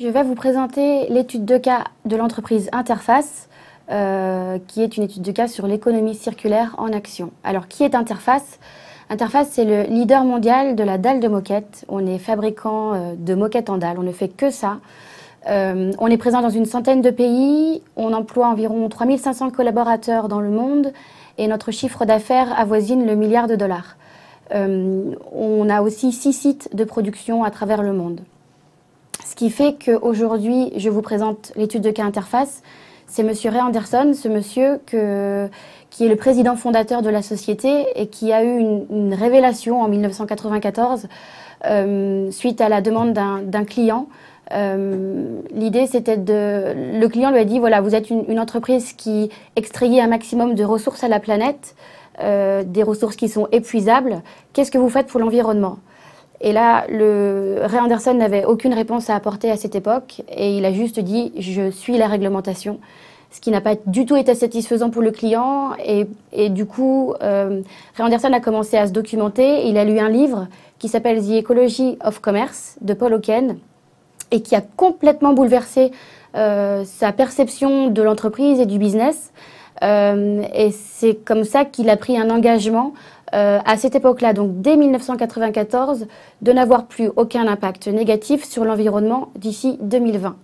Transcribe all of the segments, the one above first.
Je vais vous présenter l'étude de cas de l'entreprise Interface, euh, qui est une étude de cas sur l'économie circulaire en action. Alors, qui est Interface Interface, c'est le leader mondial de la dalle de moquette. On est fabricant euh, de moquettes en dalle, on ne fait que ça. Euh, on est présent dans une centaine de pays, on emploie environ 3500 collaborateurs dans le monde et notre chiffre d'affaires avoisine le milliard de dollars. on a aussi six sites de production à travers le monde. Ce qui fait qu'aujourd'hui, je vous présente l'étude de cas interface. C'est Monsieur Ray Anderson, ce monsieur qui est le président fondateur de la société et qui a eu une, révélation en 1994 euh, suite à la demande d'un client. Euh, l'idée, c'était de. Le client lui a dit voilà, vous êtes une, entreprise qui extrayait un maximum de ressources à la planète, euh, des ressources qui sont épuisables. Qu'est-ce que vous faites pour l'environnement et là, Ray Anderson n'avait aucune réponse à apporter à cette époque et il a juste dit je suis la réglementation, ce qui n'a pas du tout été satisfaisant pour le client. Et, du coup, euh, Ray Anderson a commencé à se documenter. Il a lu un livre qui s'appelle The Ecology of Commerce de Paul Hawken et qui a complètement bouleversé euh, sa perception de l'entreprise et du business. Euh, et c'est comme ça qu'il a pris un engagement euh, à cette époque-là, donc dès 1994, de n'avoir plus aucun impact négatif sur l'environnement d'ici 2020.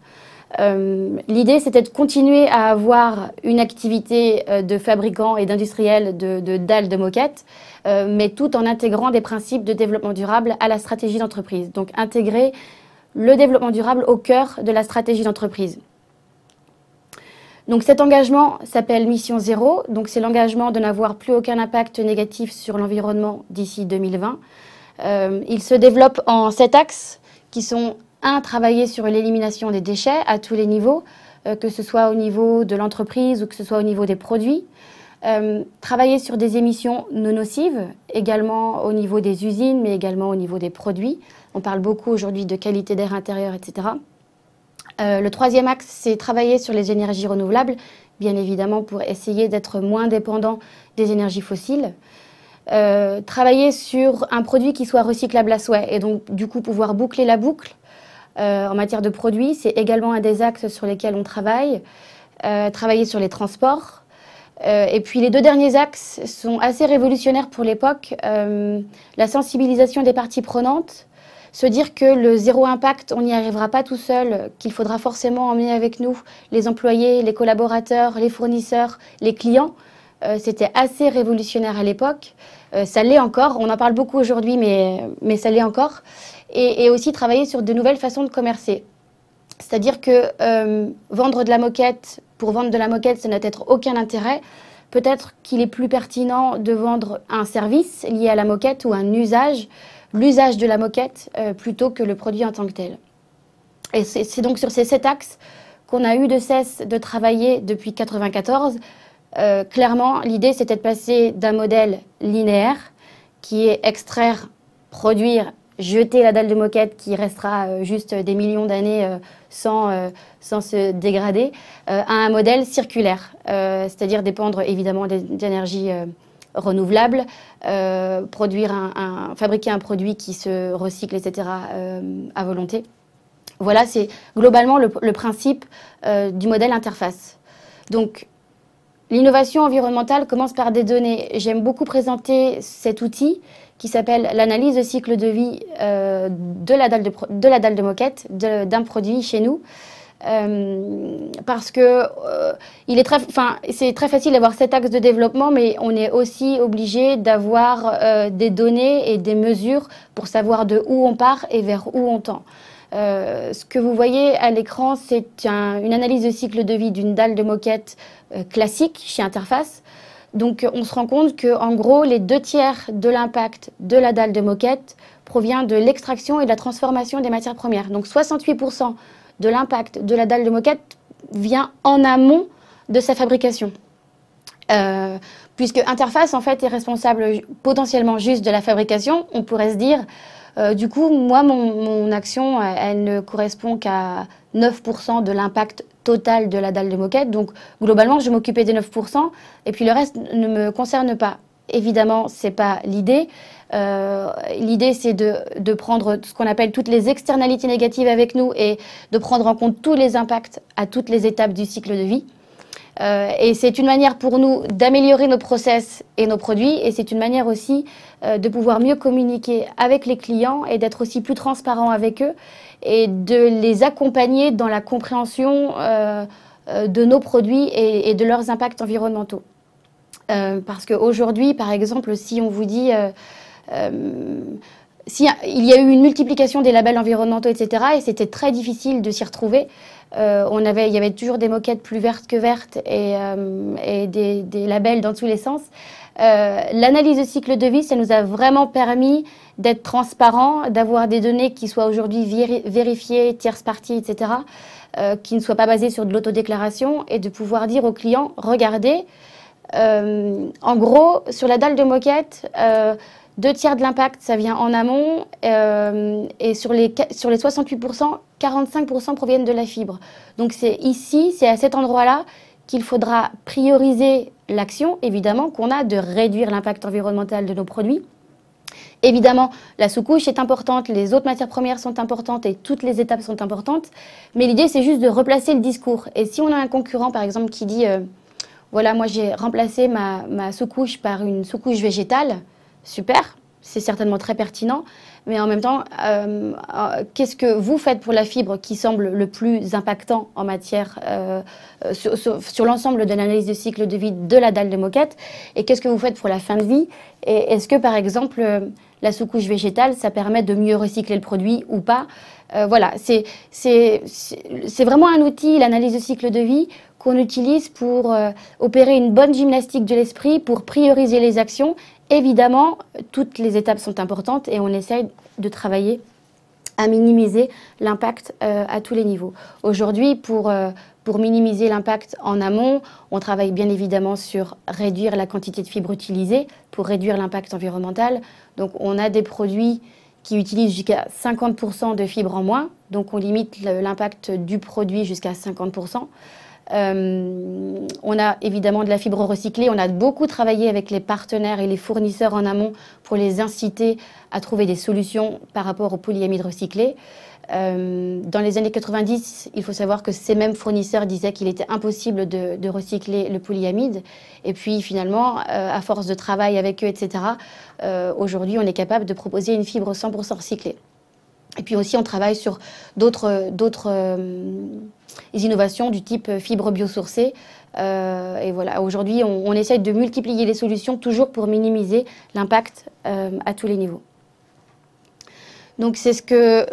Euh, l'idée, c'était de continuer à avoir une activité de fabricants et d'industriels de, de, dalles de moquettes, mais tout en intégrant des principes de développement durable à la stratégie d'entreprise. Donc intégrer le développement durable au cœur de la stratégie d'entreprise. Donc cet engagement s'appelle Mission Zéro, donc c'est l'engagement de n'avoir plus aucun impact négatif sur l'environnement d'ici 2020. Euh, il se développe en sept axes qui sont un, travailler sur l'élimination des déchets à tous les niveaux, euh, que ce soit au niveau de l'entreprise ou que ce soit au niveau des produits. Euh, travailler sur des émissions non nocives, également au niveau des usines, mais également au niveau des produits. On parle beaucoup aujourd'hui de qualité d'air intérieur, etc. Euh, le troisième axe, c'est travailler sur les énergies renouvelables, bien évidemment pour essayer d'être moins dépendant des énergies fossiles. Euh, travailler sur un produit qui soit recyclable à souhait et donc du coup pouvoir boucler la boucle euh, en matière de produits. C'est également un des axes sur lesquels on travaille. travailler sur les transports. et puis les deux derniers axes sont assez révolutionnaires pour l'époque. la sensibilisation des parties prenantes se dire que le zéro impact, on n'y arrivera pas tout seul, qu'il faudra forcément emmener avec nous les employés, les collaborateurs, les fournisseurs, les clients, euh, c'était assez révolutionnaire à l'époque. Euh, ça l'est encore, on en parle beaucoup aujourd'hui, mais, mais ça l'est encore. Et, aussi travailler sur de nouvelles façons de commercer. C'est-à-dire que euh, vendre de la moquette pour vendre de la moquette, ça n'a peut-être aucun intérêt. Peut-être qu'il est plus pertinent de vendre un service lié à la moquette ou un usage l'usage de la moquette euh, plutôt que le produit en tant que tel. Et c'est donc sur ces sept axes qu'on a eu de cesse de travailler depuis 1994. Euh, clairement, l'idée, c'était de passer d'un modèle linéaire, qui est extraire, produire, jeter la dalle de moquette qui restera euh, juste des millions d'années sans, sans se dégrader, à un modèle circulaire, c'est-à-dire dépendre évidemment d'énergie Renouvelable, euh, produire un, fabriquer un produit qui se recycle, etc. Euh, à volonté. Voilà, c'est globalement le, principe euh, du modèle interface. Donc, l'innovation environnementale commence par des données. J'aime beaucoup présenter cet outil qui s'appelle l'analyse de cycle de vie de, la dalle de moquette d'un produit chez nous. Euh, parce que euh, il est enfin, c'est très facile d'avoir cet axe de développement, mais on est aussi obligé d'avoir euh, des données et des mesures pour savoir de où on part et vers où on tend. ce que vous voyez à l'écran, c'est une analyse de cycle de vie d'une dalle de moquette classique chez Interface. Donc on se rend compte que en gros les deux tiers de l'impact de la dalle de moquette provient de l'extraction et de la transformation des matières premières. Donc 68 de l'impact de la dalle de moquette vient en amont de sa fabrication. Euh, puisque Interface, en fait, est responsable potentiellement juste de la fabrication, on pourrait se dire, euh, du coup, moi, mon, action, elle, ne correspond qu'à 9% de l'impact total de la dalle de moquette. Donc, globalement, je m'occupais des 9%, et puis le reste ne me concerne pas. Évidemment, c'est pas l'idée. Euh, l'idée, c'est de, prendre ce qu'on appelle toutes les externalités négatives avec nous et de prendre en compte tous les impacts à toutes les étapes du cycle de vie. Euh, et c'est une manière pour nous d'améliorer nos process et nos produits, et c'est une manière aussi euh, de pouvoir mieux communiquer avec les clients et d'être aussi plus transparent avec eux et de les accompagner dans la compréhension de nos produits et, et, de leurs impacts environnementaux. parce qu'aujourd'hui, par exemple, si on vous dit euh, si, il y a eu une multiplication des labels environnementaux, etc. Et c'était très difficile de s'y retrouver. Euh, on avait, il y avait toujours des moquettes plus vertes que vertes et, euh, des, labels dans tous les sens. L'analyse de cycle de vie, ça nous a vraiment permis d'être transparent, d'avoir des données qui soient aujourd'hui vérifiées, tierces parties, etc., qui ne soient pas basées sur de l'autodéclaration et de pouvoir dire aux clients, regardez, en gros, sur la dalle de moquette, deux tiers de l'impact, ça vient en amont. Euh, et sur les, sur les 68%, 45% proviennent de la fibre. Donc c'est ici, c'est à cet endroit-là qu'il faudra prioriser l'action, évidemment, qu'on a de réduire l'impact environnemental de nos produits. Évidemment, la sous-couche est importante, les autres matières premières sont importantes et toutes les étapes sont importantes. Mais l'idée, c'est juste de replacer le discours. Et si on a un concurrent, par exemple, qui dit euh, Voilà, moi j'ai remplacé ma, ma sous-couche par une sous-couche végétale, super, c'est certainement très pertinent, mais en même temps, euh, euh, qu'est-ce que vous faites pour la fibre qui semble le plus impactant en matière euh, sur, l'ensemble de l'analyse de cycle de vie de la dalle de moquette Et qu'est-ce que vous faites pour la fin de vie Et est-ce que, par exemple, la sous-couche végétale, ça permet de mieux recycler le produit ou pas euh, voilà, c'est vraiment un outil, l'analyse de cycle de vie, qu'on utilise pour euh, opérer une bonne gymnastique de l'esprit, pour prioriser les actions. Évidemment, toutes les étapes sont importantes et on essaye de travailler à minimiser l'impact euh, à tous les niveaux. Aujourd'hui, pour, pour minimiser l'impact en amont, on travaille bien évidemment sur réduire la quantité de fibres utilisées pour réduire l'impact environnemental. Donc on a des produits qui utilisent jusqu'à 50% de fibres en moins. Donc on limite l'impact du produit jusqu'à 50%. Euh, on a évidemment de la fibre recyclée. On a beaucoup travaillé avec les partenaires et les fournisseurs en amont pour les inciter à trouver des solutions par rapport aux polyamide recyclés. Euh, dans les années 90, il faut savoir que ces mêmes fournisseurs disaient qu'il était impossible de, recycler le polyamide. Et puis finalement, euh, à force de travail avec eux, etc., euh, aujourd'hui, on est capable de proposer une fibre 100% recyclée. Et puis aussi, on travaille sur d'autres innovations du type fibre biosourcée. et voilà, aujourd'hui, on, on, essaye de multiplier les solutions toujours pour minimiser l'impact à tous les niveaux. Donc c'est ce que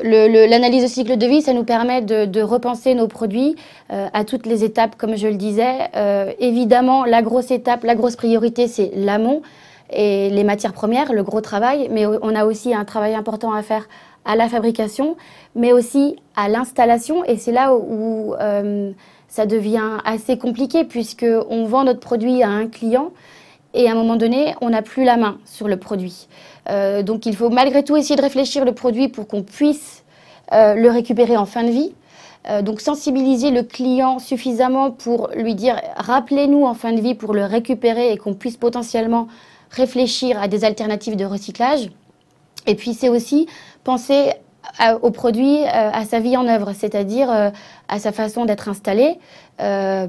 l'analyse de cycle de vie, ça nous permet de, repenser nos produits euh, à toutes les étapes, comme je le disais. Euh, évidemment, la grosse étape, la grosse priorité, c'est l'amont et les matières premières, le gros travail, mais on a aussi un travail important à faire à la fabrication, mais aussi à l'installation, et c'est là où, euh, ça devient assez compliqué puisqu'on vend notre produit à un client et à un moment donné, on n'a plus la main sur le produit. Euh, donc il faut malgré tout essayer de réfléchir le produit pour qu'on puisse euh, le récupérer en fin de vie. Euh, donc sensibiliser le client suffisamment pour lui dire rappelez-nous en fin de vie pour le récupérer et qu'on puisse potentiellement réfléchir à des alternatives de recyclage. Et puis c'est aussi penser au produit, à sa vie en œuvre, c'est-à-dire à sa façon d'être installé,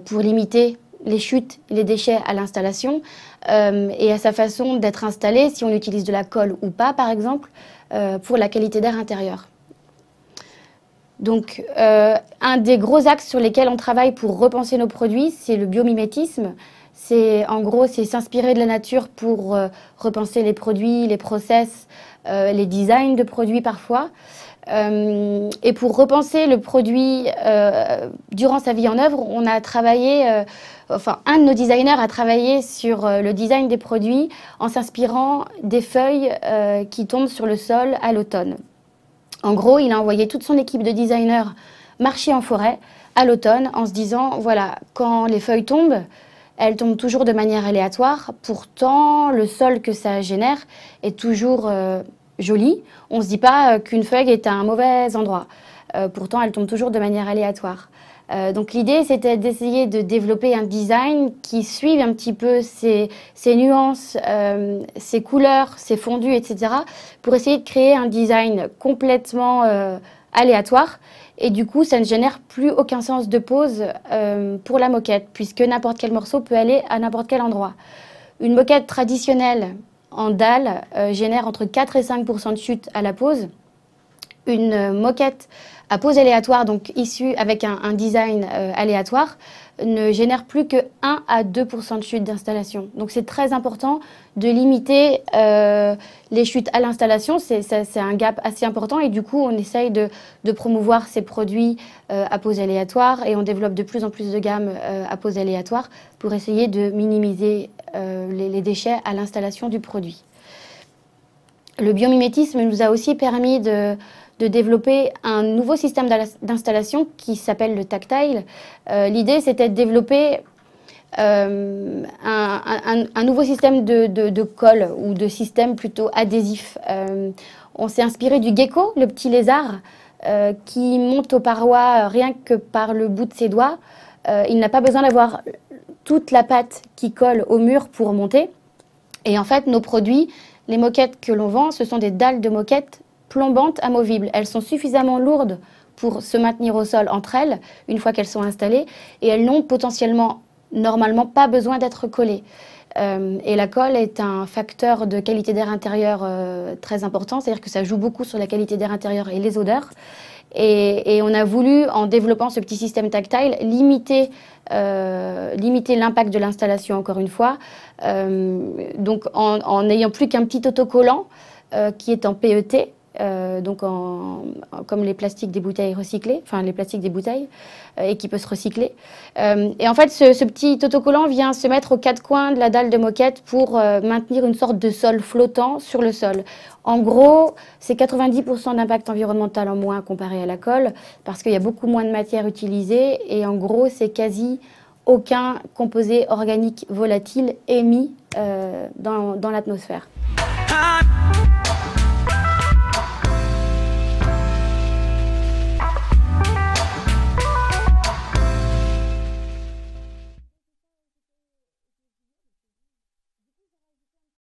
pour limiter les chutes, les déchets à l'installation euh, et à sa façon d'être installée, si on utilise de la colle ou pas, par exemple, euh, pour la qualité d'air intérieur. Donc, euh, un des gros axes sur lesquels on travaille pour repenser nos produits, c'est le biomimétisme. C'est en gros, c'est s'inspirer de la nature pour repenser les produits, les process, les designs de produits parfois. Euh, et pour repenser le produit euh, durant sa vie en œuvre, on a travaillé, euh, enfin un de nos designers a travaillé sur le design des produits en s'inspirant des feuilles qui tombent sur le sol à l'automne. En gros, il a envoyé toute son équipe de designers marcher en forêt à l'automne en se disant, voilà, quand les feuilles tombent, elles tombent toujours de manière aléatoire, pourtant le sol que ça génère est toujours jolie, on ne se dit pas euh, qu'une feuille est à un mauvais endroit. Euh, pourtant, elle tombe toujours de manière aléatoire. Euh, donc l'idée, c'était d'essayer de développer un design qui suive un petit peu ces, nuances, ces couleurs, ces fondus, etc., pour essayer de créer un design complètement aléatoire. Et du coup, ça ne génère plus aucun sens de pose pour la moquette, puisque n'importe quel morceau peut aller à n'importe quel endroit. Une moquette traditionnelle, en dalle euh, génère entre 4 et 5 de chute à la pose. Une euh, moquette à pose aléatoire, donc issue avec un, design euh, aléatoire, ne génère plus que 1 à 2 de chute d'installation. Donc c'est très important de limiter les chutes à l'installation. C'est un gap assez important et du coup on essaye de, promouvoir ces produits à pose aléatoire et on développe de plus en plus de gammes à pose aléatoire pour essayer de minimiser euh, les, déchets à l'installation du produit. Le biomimétisme nous a aussi permis de, développer un nouveau système d'installation qui s'appelle le tactile. Euh, l'idée, c'était de développer euh, un, nouveau système de, colle ou de système plutôt adhésif. on s'est inspiré du gecko, le petit lézard, qui monte aux parois rien que par le bout de ses doigts. il n'a pas besoin d'avoir toute la pâte qui colle au mur pour monter. Et en fait, nos produits, les moquettes que l'on vend, ce sont des dalles de moquettes plombantes amovibles. Elles sont suffisamment lourdes pour se maintenir au sol entre elles, une fois qu'elles sont installées, et elles n'ont potentiellement, normalement, pas besoin d'être collées. Euh, et la colle est un facteur de qualité d'air intérieur euh, très important, c'est-à-dire que ça joue beaucoup sur la qualité d'air intérieur et les odeurs. Et, on a voulu, en développant ce petit système tactile, limiter, euh, l'impact de l'installation, encore une fois. Euh, en n'ayant plus qu'un petit autocollant euh, qui est en PET euh, donc comme les plastiques des bouteilles recyclées, enfin les plastiques des bouteilles, euh, et qui peut se recycler. Euh, et en fait, ce, petit autocollant vient se mettre aux quatre coins de la dalle de moquette pour maintenir une sorte de sol flottant sur le sol. En gros, c'est 90% d'impact environnemental en moins comparé à la colle, parce qu'il y a beaucoup moins de matière utilisée, et en gros, c'est quasi aucun composé organique volatile émis dans, l'atmosphère.